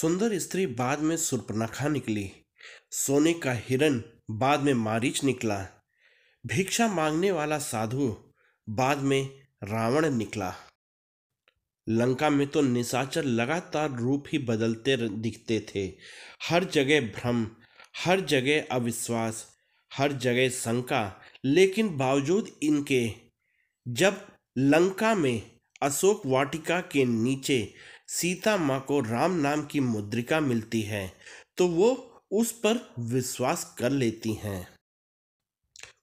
सुंदर स्त्री बाद में सुर्पनखा निकली सोने का हिरन बाद में मारीच निकला भिक्षा मांगने वाला साधु बाद में रावण निकला लंका में तो निशाचर लगातार रूप ही बदलते दिखते थे हर जगह भ्रम हर जगह अविश्वास हर जगह शंका लेकिन बावजूद इनके जब लंका में अशोक वाटिका के नीचे सीता माँ को राम नाम की मुद्रिका मिलती है तो वो उस पर विश्वास कर लेती हैं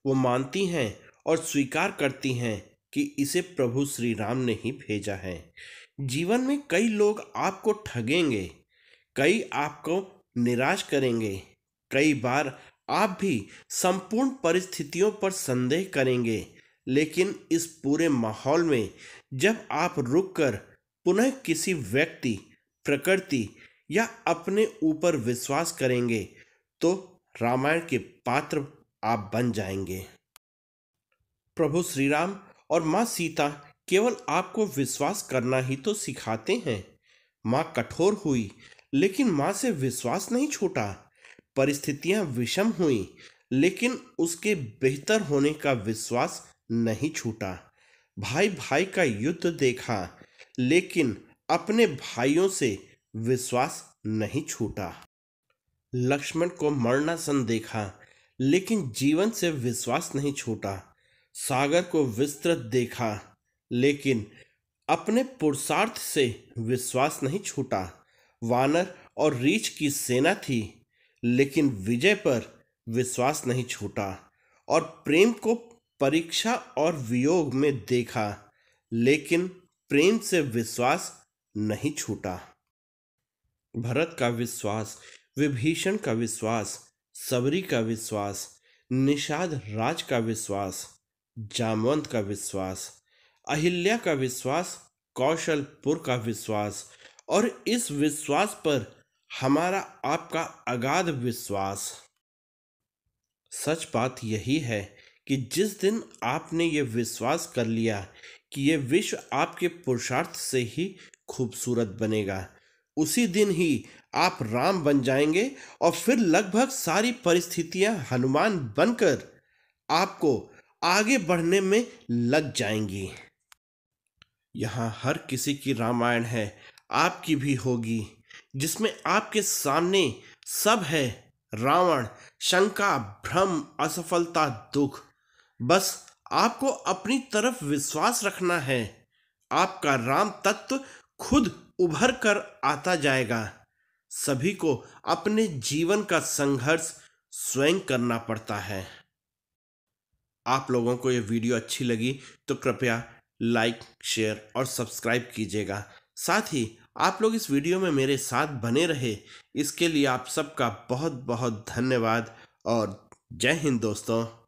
वो मानती हैं और स्वीकार करती हैं कि इसे प्रभु श्री राम ने ही भेजा है जीवन में कई लोग आपको ठगेंगे कई आपको निराश करेंगे कई बार आप भी संपूर्ण परिस्थितियों पर संदेह करेंगे लेकिन इस पूरे माहौल में जब आप रुककर पुनः किसी व्यक्ति प्रकृति या अपने ऊपर विश्वास करेंगे तो रामायण के पात्र आप बन जाएंगे प्रभु श्री राम और माँ सीता केवल आपको विश्वास करना ही तो सिखाते हैं माँ कठोर हुई लेकिन माँ से विश्वास नहीं छूटा परिस्थितियाँ विषम हुई लेकिन उसके बेहतर होने का विश्वास नहीं छूटा भाई भाई का युद्ध देखा लेकिन अपने भाइयों से विश्वास नहीं छूटा लक्ष्मण को मरणासन देखा लेकिन जीवन से विश्वास नहीं छूटा सागर को विस्तृत देखा लेकिन अपने पुरुषार्थ से विश्वास नहीं छूटा वानर और रीच की सेना थी लेकिन विजय पर विश्वास नहीं छूटा और प्रेम को परीक्षा और वियोग में देखा लेकिन प्रेम से विश्वास नहीं छूटा भरत का विश्वास विभीषण का विश्वास सबरी का विश्वास निषाद राज का विश्वास जामवंत का विश्वास अहिल्या का विश्वास कौशलपुर का विश्वास और इस विश्वास पर हमारा आपका अगाध विश्वास सच बात यही है कि जिस दिन आपने ये विश्वास कर लिया कि ये विश्व आपके पुरुषार्थ से ही खूबसूरत बनेगा उसी दिन ही आप राम बन जाएंगे और फिर लगभग सारी परिस्थितियां हनुमान बनकर आपको आगे बढ़ने में लग जाएंगी यहां हर किसी की रामायण है आपकी भी होगी जिसमें आपके सामने सब है रावण शंका भ्रम असफलता दुख बस आपको अपनी तरफ विश्वास रखना है आपका राम तत्व खुद उभर कर आता जाएगा सभी को अपने जीवन का संघर्ष स्वयं करना पड़ता है आप लोगों को यह वीडियो अच्छी लगी तो कृपया लाइक शेयर और सब्सक्राइब कीजिएगा साथ ही आप लोग इस वीडियो में मेरे साथ बने रहे इसके लिए आप सबका बहुत बहुत धन्यवाद और जय हिंद दोस्तों